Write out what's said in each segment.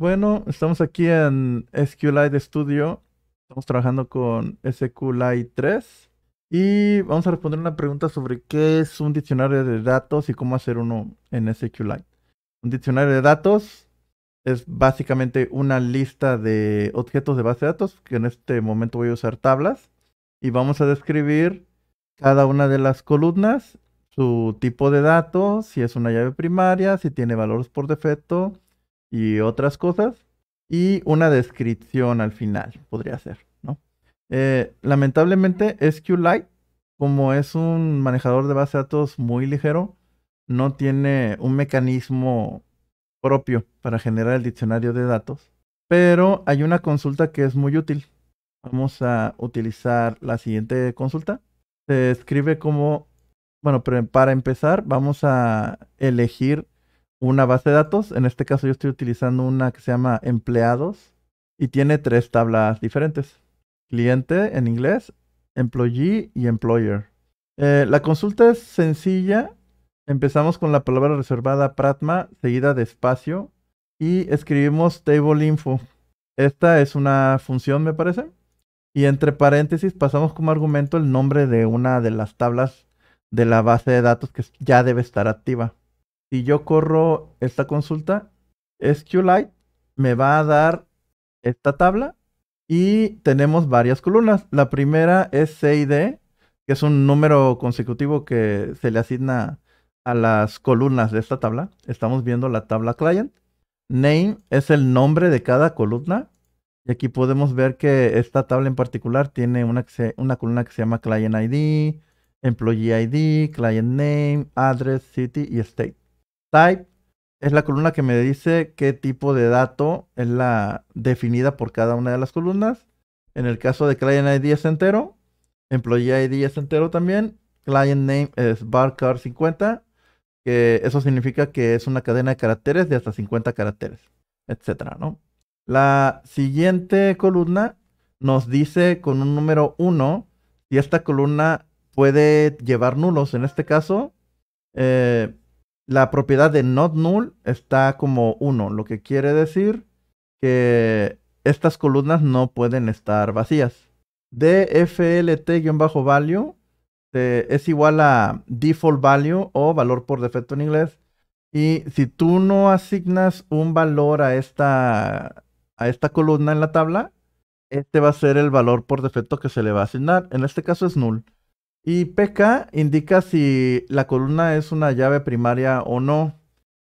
Bueno, estamos aquí en SQLite Studio. Estamos trabajando con SQLite 3. Y vamos a responder una pregunta sobre qué es un diccionario de datos y cómo hacer uno en SQLite. Un diccionario de datos es básicamente una lista de objetos de base de datos, que en este momento voy a usar tablas. Y vamos a describir cada una de las columnas, su tipo de datos, si es una llave primaria, si tiene valores por defecto, y otras cosas. Y una descripción al final, podría ser, ¿no? Eh, lamentablemente, SQLite, como es un manejador de base de datos muy ligero, no tiene un mecanismo propio para generar el diccionario de datos. Pero hay una consulta que es muy útil. Vamos a utilizar la siguiente consulta. Se escribe como, bueno, para empezar vamos a elegir una base de datos. En este caso yo estoy utilizando una que se llama empleados y tiene tres tablas diferentes. Cliente en inglés, employee y employer. Eh, la consulta es sencilla. Empezamos con la palabra reservada Pratma, seguida de espacio, y escribimos table info. Esta es una función, me parece. Y entre paréntesis pasamos como argumento el nombre de una de las tablas de la base de datos que ya debe estar activa si yo corro esta consulta, SQLite me va a dar esta tabla y tenemos varias columnas. La primera es CID, que es un número consecutivo que se le asigna a las columnas de esta tabla. Estamos viendo la tabla client. Name es el nombre de cada columna. Y aquí podemos ver que esta tabla en particular tiene una, una columna que se llama client ID, employee ID, client name, address, city y state. Type es la columna que me dice qué tipo de dato es la definida por cada una de las columnas. En el caso de Client ID es entero, Employee ID es entero también, Client Name es barcard 50, que eso significa que es una cadena de caracteres de hasta 50 caracteres, etcétera, La siguiente columna nos dice con un número 1 si esta columna puede llevar nulos. En este caso, eh, la propiedad de not null está como 1, lo que quiere decir que estas columnas no pueden estar vacías. DFLT-value eh, es igual a default value o valor por defecto en inglés. Y si tú no asignas un valor a esta, a esta columna en la tabla, este va a ser el valor por defecto que se le va a asignar. En este caso es null. Y PK indica si la columna es una llave primaria o no.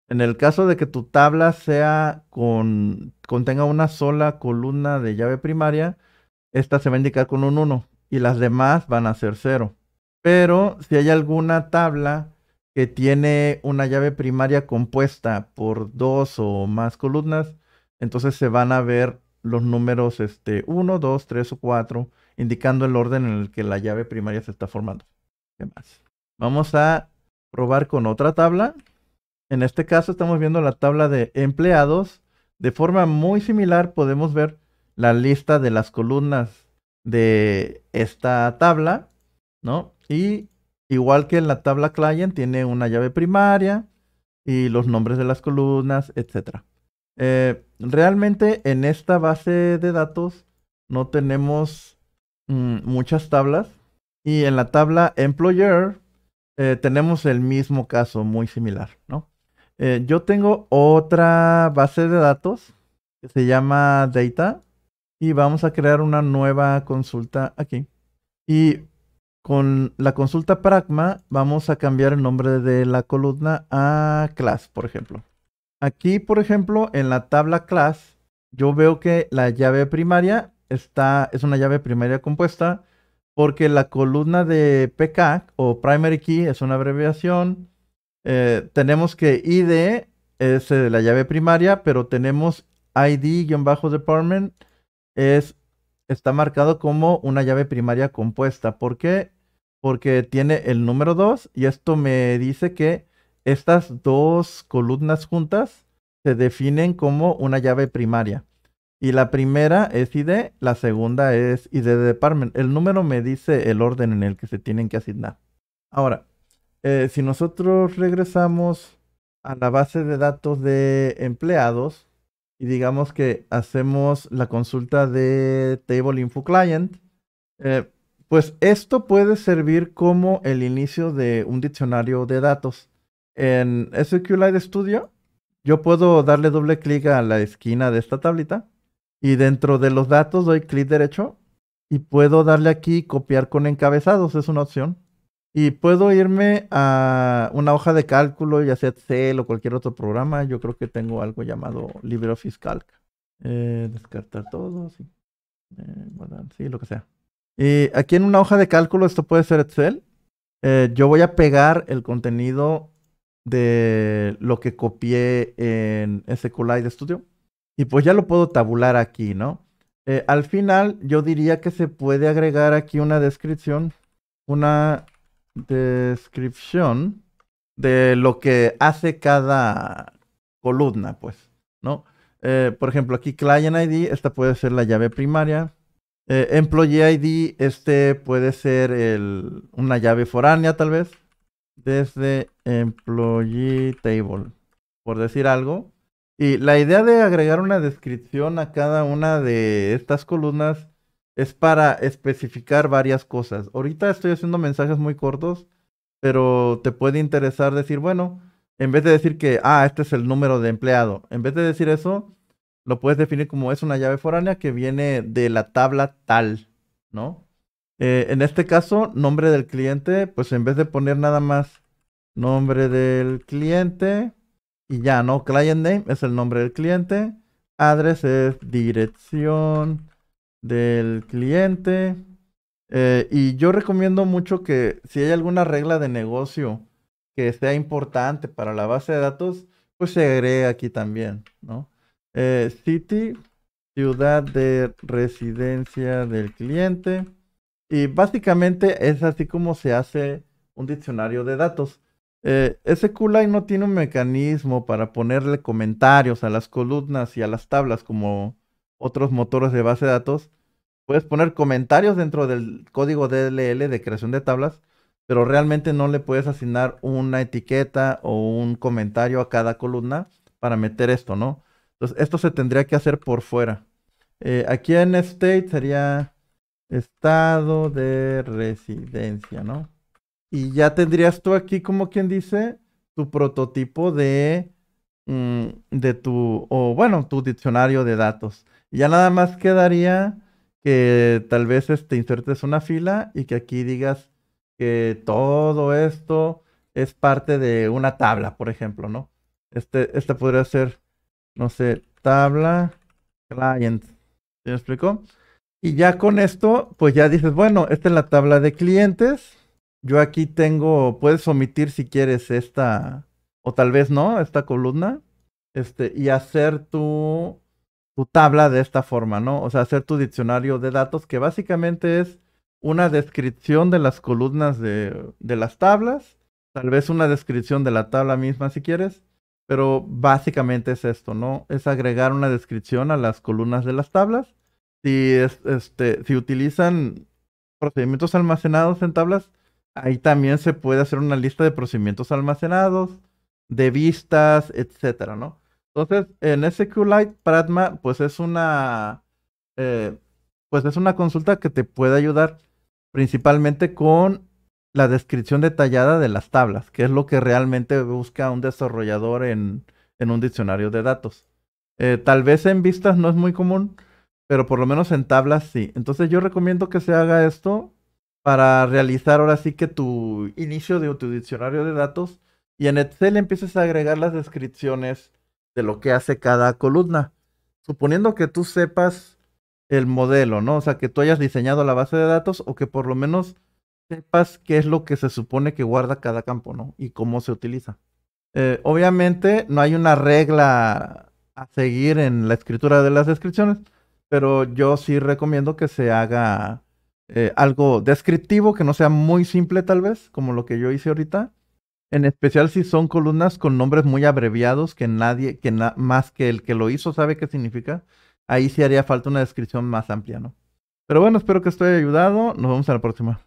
En el caso de que tu tabla sea con, contenga una sola columna de llave primaria, esta se va a indicar con un 1 y las demás van a ser 0. Pero si hay alguna tabla que tiene una llave primaria compuesta por dos o más columnas, entonces se van a ver los números 1, 2, 3 o 4 indicando el orden en el que la llave primaria se está formando. ¿Qué más? Vamos a probar con otra tabla. En este caso estamos viendo la tabla de empleados. De forma muy similar podemos ver la lista de las columnas de esta tabla, ¿no? Y igual que en la tabla client tiene una llave primaria y los nombres de las columnas, etc. Eh, realmente en esta base de datos no tenemos Mm, muchas tablas. Y en la tabla employer eh, tenemos el mismo caso muy similar, eh, yo tengo otra base de datos que se llama data y vamos a crear una nueva consulta aquí. Y con la consulta pragma vamos a cambiar el nombre de la columna a class, por ejemplo. Aquí, por ejemplo, en la tabla class, yo veo que la llave primaria es una llave primaria compuesta porque la columna de PK o primary key es una abreviación. Eh, tenemos que ID es eh, la llave primaria, pero tenemos ID-department es, está marcado como una llave primaria compuesta. ¿Por qué? Porque tiene el número 2 y esto me dice que estas dos columnas juntas se definen como una llave primaria. Y la primera es ID, la segunda es ID de department. El número me dice el orden en el que se tienen que asignar. Ahora, eh, si nosotros regresamos a la base de datos de empleados y digamos que hacemos la consulta de Table Info Client, eh, pues esto puede servir como el inicio de un diccionario de datos. En SQLite Studio, yo puedo darle doble clic a la esquina de esta tablita y dentro de los datos doy clic derecho y puedo darle aquí copiar con encabezados, es una opción. Y puedo irme a una hoja de cálculo, ya sea Excel o cualquier otro programa. Yo creo que tengo algo llamado LibreOffice Calc. Eh, descartar todo, eh, sí. lo que sea. Y aquí en una hoja de cálculo, esto puede ser Excel. Eh, yo voy a pegar el contenido de lo que copié en SQLite Studio. Y pues ya lo puedo tabular aquí, ¿no? Eh, al final yo diría que se puede agregar aquí una descripción, una descripción de lo que hace cada columna, pues, ¿no? Eh, por ejemplo, aquí client ID, esta puede ser la llave primaria. Eh, employee ID, este puede ser una llave foránea, tal vez. Desde employee table, por decir algo. Y la idea de agregar una descripción a cada una de estas columnas es para especificar varias cosas. Ahorita estoy haciendo mensajes muy cortos, pero te puede interesar decir, bueno, en vez de decir que, ah, este es el número de empleado, en vez de decir eso, lo puedes definir como es una llave foránea que viene de la tabla tal, ¿no? Eh, en este caso, nombre del cliente, pues en vez de poner nada más nombre del cliente, y ya, ¿no? Client name es el nombre del cliente. Address es dirección del cliente. Eh, y yo recomiendo mucho que si hay alguna regla de negocio que sea importante para la base de datos, pues se agregue aquí también, ¿no? Eh, city, ciudad de residencia del cliente. Y básicamente es así como se hace un diccionario de datos. Eh, ese QLine no tiene un mecanismo para ponerle comentarios a las columnas y a las tablas como otros motores de base de datos. Puedes poner comentarios dentro del código DLL de creación de tablas, pero realmente no le puedes asignar una etiqueta o un comentario a cada columna para meter esto, ¿no? Entonces, esto se tendría que hacer por fuera. Eh, aquí en state sería estado de residencia, ¿no? Y ya tendrías tú aquí, como quien dice, tu prototipo de, mm, de tu, o bueno, tu diccionario de datos. Y ya nada más quedaría que tal vez te este, insertes una fila y que aquí digas que todo esto es parte de una tabla, por ejemplo, ¿no? Este, esta podría ser, no sé, tabla client. te me explico? Y ya con esto, pues ya dices, bueno, esta es la tabla de clientes yo aquí tengo, puedes omitir si quieres esta, o tal vez no, esta columna, este, y hacer tu, tu tabla de esta forma, ¿no? O sea, hacer tu diccionario de datos, que básicamente es una descripción de las columnas de, las tablas, tal vez una descripción de la tabla misma si quieres, pero básicamente es esto, ¿no? Es agregar una descripción a las columnas de las tablas. Si, este, si utilizan procedimientos almacenados en tablas, Ahí también se puede hacer una lista de procedimientos almacenados, de vistas, etcétera, ¿no? Entonces, en SQLite, Pratma, pues es una. Eh, pues es una consulta que te puede ayudar principalmente con la descripción detallada de las tablas, que es lo que realmente busca un desarrollador en, un diccionario de datos. Eh, tal vez en vistas no es muy común, pero por lo menos en tablas sí. Entonces yo recomiendo que se haga esto para realizar ahora sí que tu inicio de tu diccionario de datos y en Excel empieces a agregar las descripciones de lo que hace cada columna. Suponiendo que tú sepas el modelo, ¿no? O sea, que tú hayas diseñado la base de datos o que por lo menos sepas qué es lo que se supone que guarda cada campo, ¿no? Y cómo se utiliza. Eh, obviamente no hay una regla a seguir en la escritura de las descripciones, pero yo sí recomiendo que se haga eh, algo descriptivo que no sea muy simple tal vez, como lo que yo hice ahorita. En especial si son columnas con nombres muy abreviados que nadie, que más que el que lo hizo sabe qué significa, ahí sí haría falta una descripción más amplia, ¿no? Pero bueno, espero que esto haya ayudado. Nos vemos en la próxima.